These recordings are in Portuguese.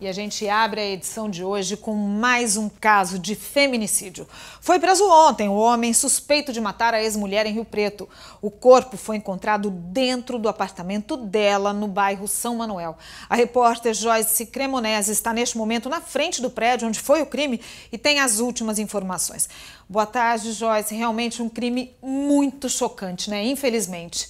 E a gente abre a edição de hoje com mais um caso de feminicídio. Foi preso ontem o homem suspeito de matar a ex-mulher em Rio Preto. O corpo foi encontrado dentro do apartamento dela, no bairro São Manuel. A repórter Joyce Cremonese está neste momento na frente do prédio onde foi o crime e tem as últimas informações. Boa tarde, Joyce. Realmente um crime muito chocante, né? Infelizmente.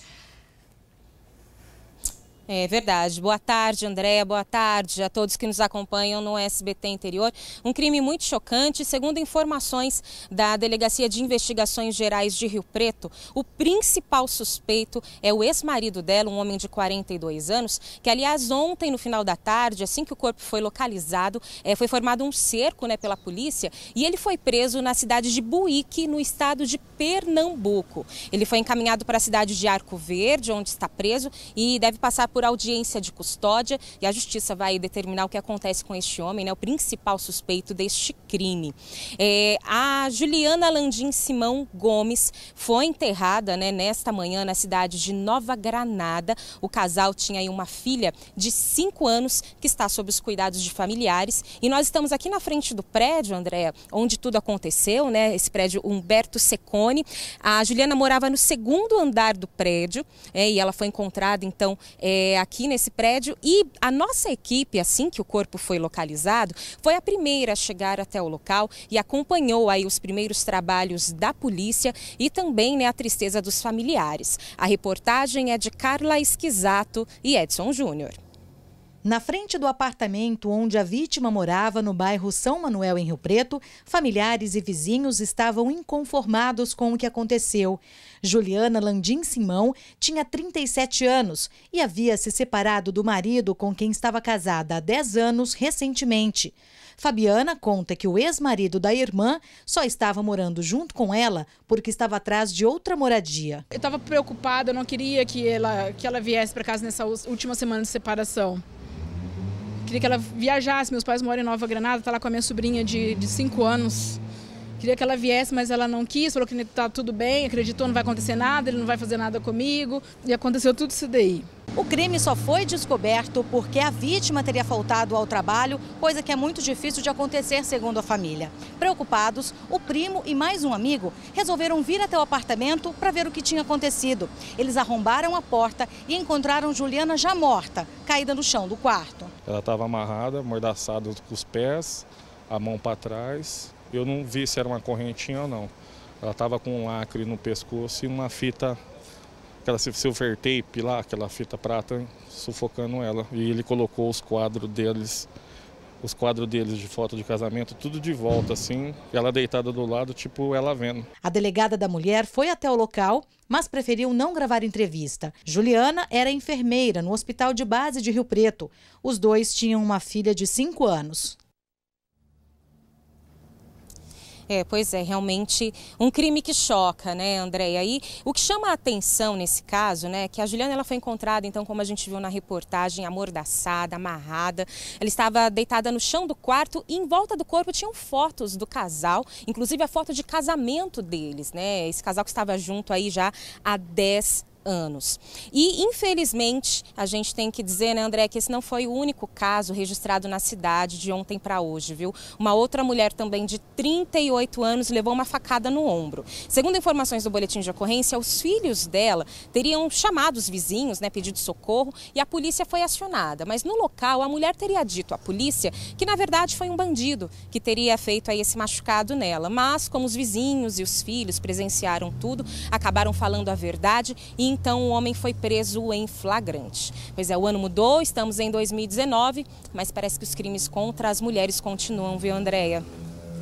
É verdade. Boa tarde, André. Boa tarde a todos que nos acompanham no SBT Interior. Um crime muito chocante. Segundo informações da Delegacia de Investigações Gerais de Rio Preto, o principal suspeito é o ex-marido dela, um homem de 42 anos, que, aliás, ontem, no final da tarde, assim que o corpo foi localizado, é, foi formado um cerco né, pela polícia e ele foi preso na cidade de Buíque, no estado de Pernambuco. Ele foi encaminhado para a cidade de Arco Verde, onde está preso, e deve passar por audiência de custódia e a justiça vai determinar o que acontece com este homem, né, o principal suspeito deste crime. É, a Juliana Landim Simão Gomes foi enterrada né, nesta manhã na cidade de Nova Granada. O casal tinha aí uma filha de 5 anos que está sob os cuidados de familiares. E nós estamos aqui na frente do prédio, Andréa, onde tudo aconteceu, né? Esse prédio Humberto Secone. A Juliana morava no segundo andar do prédio é, e ela foi encontrada, então, é, eh, aqui nesse prédio e a nossa equipe, assim que o corpo foi localizado, foi a primeira a chegar até o local e acompanhou aí os primeiros trabalhos da polícia e também né, a tristeza dos familiares. A reportagem é de Carla Esquisato e Edson Júnior. Na frente do apartamento onde a vítima morava, no bairro São Manuel, em Rio Preto, familiares e vizinhos estavam inconformados com o que aconteceu. Juliana Landim Simão tinha 37 anos e havia se separado do marido com quem estava casada há 10 anos recentemente. Fabiana conta que o ex-marido da irmã só estava morando junto com ela porque estava atrás de outra moradia. Eu estava preocupada, eu não queria que ela, que ela viesse para casa nessa última semana de separação. Queria que ela viajasse. Meus pais moram em Nova Granada, tá lá com a minha sobrinha de 5 anos. Queria que ela viesse, mas ela não quis, falou que está tudo bem, acreditou, não vai acontecer nada, ele não vai fazer nada comigo. E aconteceu tudo isso daí. O crime só foi descoberto porque a vítima teria faltado ao trabalho, coisa que é muito difícil de acontecer, segundo a família. Preocupados, o primo e mais um amigo resolveram vir até o apartamento para ver o que tinha acontecido. Eles arrombaram a porta e encontraram Juliana já morta, caída no chão do quarto. Ela estava amarrada, mordaçada com os pés, a mão para trás. Eu não vi se era uma correntinha ou não. Ela estava com um lacre no pescoço e uma fita aquela silver tape lá, aquela fita prata, sufocando ela. E ele colocou os quadros deles, os quadros deles de foto de casamento, tudo de volta, assim, ela deitada do lado, tipo ela vendo. A delegada da mulher foi até o local, mas preferiu não gravar entrevista. Juliana era enfermeira no hospital de base de Rio Preto. Os dois tinham uma filha de 5 anos. É, pois é, realmente um crime que choca, né, Andréia? E o que chama a atenção nesse caso, né, é que a Juliana ela foi encontrada, então, como a gente viu na reportagem, amordaçada, amarrada. Ela estava deitada no chão do quarto e em volta do corpo tinham fotos do casal, inclusive a foto de casamento deles, né? Esse casal que estava junto aí já há 10 anos. E, infelizmente, a gente tem que dizer, né, André, que esse não foi o único caso registrado na cidade de ontem para hoje, viu? Uma outra mulher também de 38 anos levou uma facada no ombro. Segundo informações do boletim de ocorrência, os filhos dela teriam chamado os vizinhos, né, pedido socorro, e a polícia foi acionada. Mas no local, a mulher teria dito à polícia que, na verdade, foi um bandido que teria feito aí esse machucado nela. Mas, como os vizinhos e os filhos presenciaram tudo, acabaram falando a verdade e então o homem foi preso em flagrante. Pois é, o ano mudou, estamos em 2019, mas parece que os crimes contra as mulheres continuam, viu, Andréia?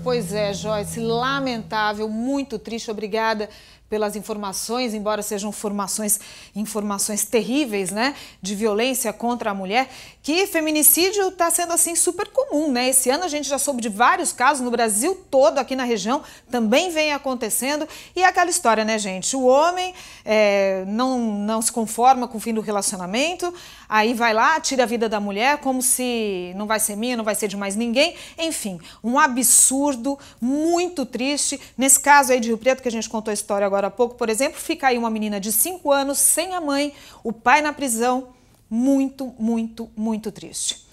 Pois é, Joyce, lamentável, muito triste. Obrigada pelas informações, embora sejam formações, informações terríveis, né, de violência contra a mulher, que feminicídio está sendo assim super comum, né? Esse ano a gente já soube de vários casos no Brasil todo, aqui na região também vem acontecendo e é aquela história, né, gente? O homem é, não não se conforma com o fim do relacionamento, aí vai lá tira a vida da mulher como se não vai ser minha, não vai ser de mais ninguém, enfim, um absurdo muito triste. Nesse caso aí de Rio Preto que a gente contou a história agora agora há pouco, por exemplo, fica aí uma menina de 5 anos sem a mãe, o pai na prisão. Muito, muito, muito triste.